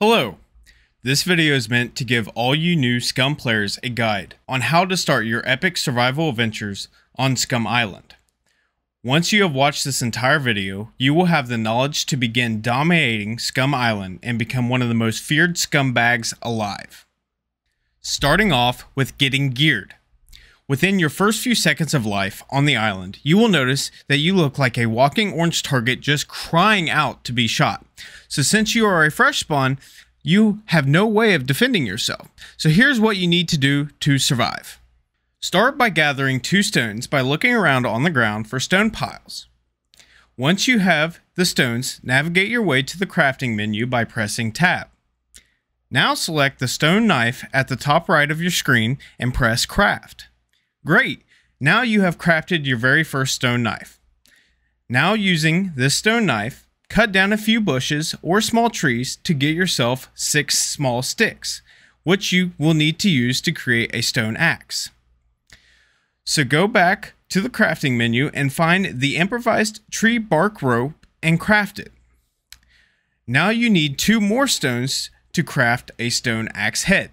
Hello! This video is meant to give all you new Scum players a guide on how to start your epic survival adventures on Scum Island. Once you have watched this entire video, you will have the knowledge to begin dominating Scum Island and become one of the most feared scumbags alive. Starting off with getting geared. Within your first few seconds of life on the island, you will notice that you look like a walking orange target just crying out to be shot. So since you are a fresh spawn, you have no way of defending yourself. So here's what you need to do to survive. Start by gathering two stones by looking around on the ground for stone piles. Once you have the stones, navigate your way to the crafting menu by pressing tab. Now select the stone knife at the top right of your screen and press craft. Great! Now you have crafted your very first stone knife. Now using this stone knife, cut down a few bushes or small trees to get yourself six small sticks, which you will need to use to create a stone axe. So go back to the crafting menu and find the improvised tree bark rope and craft it. Now you need two more stones to craft a stone axe head.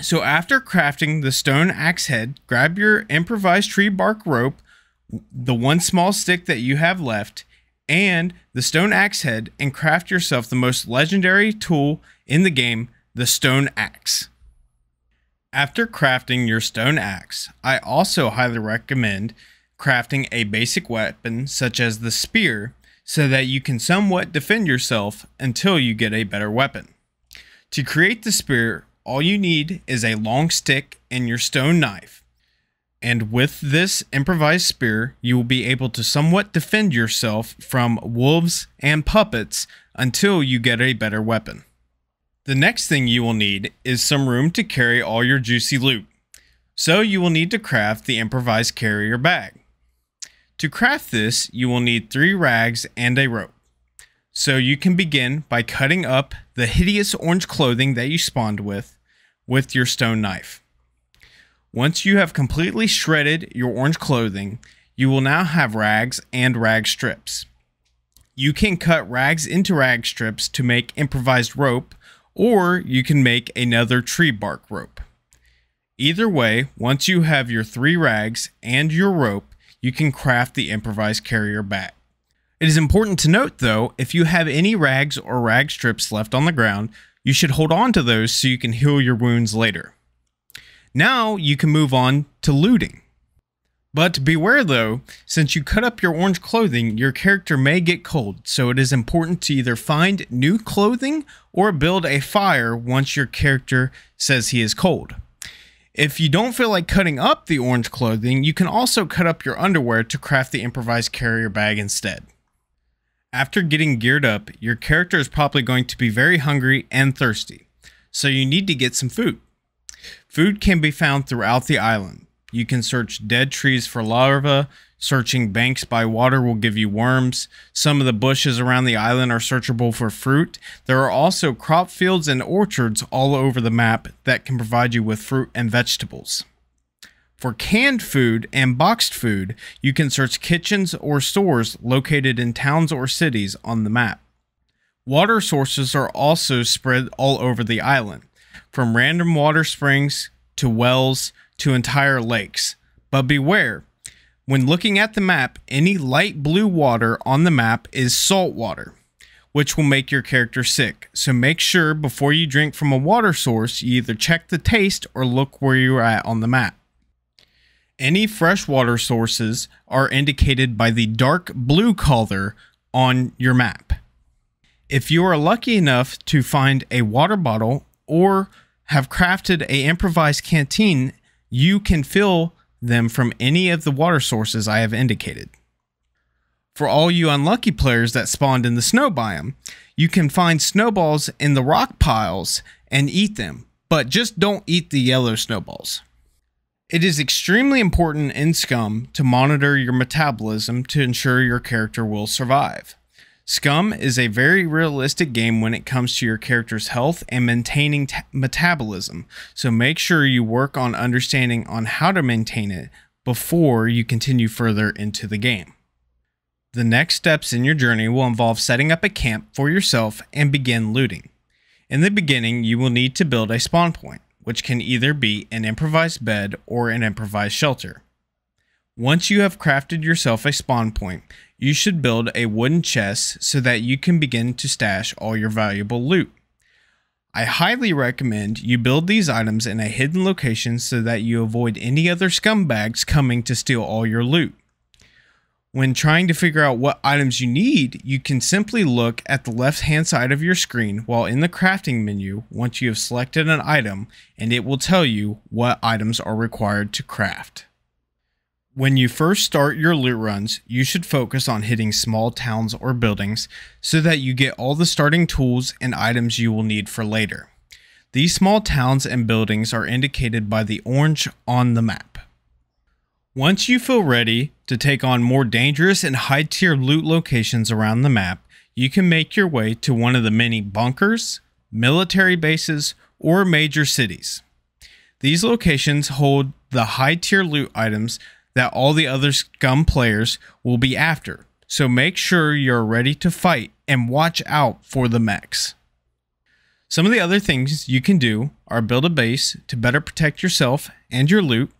So after crafting the stone axe head, grab your improvised tree bark rope, the one small stick that you have left, and the stone axe head and craft yourself the most legendary tool in the game, the stone axe. After crafting your stone axe, I also highly recommend crafting a basic weapon such as the spear so that you can somewhat defend yourself until you get a better weapon. To create the spear, all you need is a long stick and your stone knife. And with this improvised spear, you will be able to somewhat defend yourself from wolves and puppets until you get a better weapon. The next thing you will need is some room to carry all your juicy loot. So you will need to craft the improvised carrier bag. To craft this, you will need three rags and a rope. So you can begin by cutting up the hideous orange clothing that you spawned with, with your stone knife. Once you have completely shredded your orange clothing, you will now have rags and rag strips. You can cut rags into rag strips to make improvised rope, or you can make another tree bark rope. Either way, once you have your three rags and your rope, you can craft the improvised carrier bag. It is important to note though, if you have any rags or rag strips left on the ground, you should hold on to those so you can heal your wounds later. Now you can move on to looting. But beware though, since you cut up your orange clothing, your character may get cold, so it is important to either find new clothing or build a fire once your character says he is cold. If you don't feel like cutting up the orange clothing, you can also cut up your underwear to craft the improvised carrier bag instead. After getting geared up, your character is probably going to be very hungry and thirsty, so you need to get some food. Food can be found throughout the island. You can search dead trees for larvae, searching banks by water will give you worms. Some of the bushes around the island are searchable for fruit. There are also crop fields and orchards all over the map that can provide you with fruit and vegetables. For canned food and boxed food, you can search kitchens or stores located in towns or cities on the map. Water sources are also spread all over the island, from random water springs to wells to entire lakes. But beware, when looking at the map, any light blue water on the map is salt water, which will make your character sick. So make sure before you drink from a water source, you either check the taste or look where you're at on the map. Any freshwater sources are indicated by the dark blue color on your map. If you are lucky enough to find a water bottle or have crafted a improvised canteen, you can fill them from any of the water sources I have indicated. For all you unlucky players that spawned in the snow biome, you can find snowballs in the rock piles and eat them, but just don't eat the yellow snowballs. It is extremely important in Scum to monitor your metabolism to ensure your character will survive. Scum is a very realistic game when it comes to your character's health and maintaining metabolism, so make sure you work on understanding on how to maintain it before you continue further into the game. The next steps in your journey will involve setting up a camp for yourself and begin looting. In the beginning, you will need to build a spawn point which can either be an improvised bed or an improvised shelter. Once you have crafted yourself a spawn point, you should build a wooden chest so that you can begin to stash all your valuable loot. I highly recommend you build these items in a hidden location so that you avoid any other scumbags coming to steal all your loot. When trying to figure out what items you need, you can simply look at the left hand side of your screen while in the crafting menu once you have selected an item and it will tell you what items are required to craft. When you first start your loot runs, you should focus on hitting small towns or buildings so that you get all the starting tools and items you will need for later. These small towns and buildings are indicated by the orange on the map. Once you feel ready to take on more dangerous and high-tier loot locations around the map, you can make your way to one of the many bunkers, military bases, or major cities. These locations hold the high-tier loot items that all the other scum players will be after, so make sure you're ready to fight and watch out for the mechs. Some of the other things you can do are build a base to better protect yourself and your loot,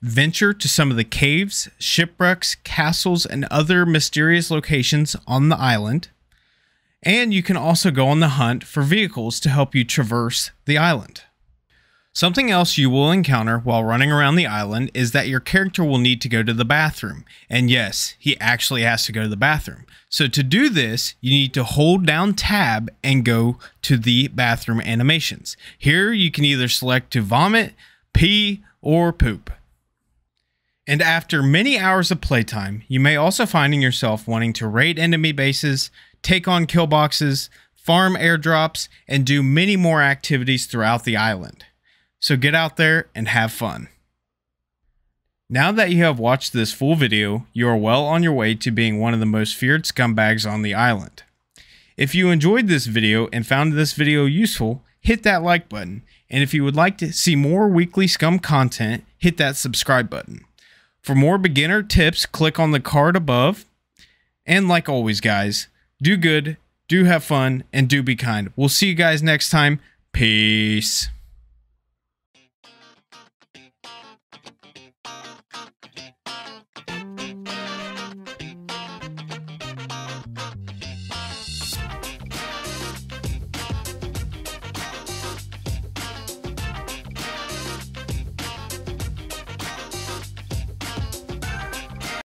Venture to some of the caves, shipwrecks, castles, and other mysterious locations on the island. And you can also go on the hunt for vehicles to help you traverse the island. Something else you will encounter while running around the island is that your character will need to go to the bathroom. And yes, he actually has to go to the bathroom. So to do this, you need to hold down tab and go to the bathroom animations. Here you can either select to vomit, pee, or poop. And after many hours of playtime, you may also find yourself wanting to raid enemy bases, take on kill boxes, farm airdrops, and do many more activities throughout the island. So get out there and have fun. Now that you have watched this full video, you are well on your way to being one of the most feared scumbags on the island. If you enjoyed this video and found this video useful, hit that like button. And if you would like to see more weekly scum content, hit that subscribe button. For more beginner tips, click on the card above. And like always, guys, do good, do have fun, and do be kind. We'll see you guys next time. Peace.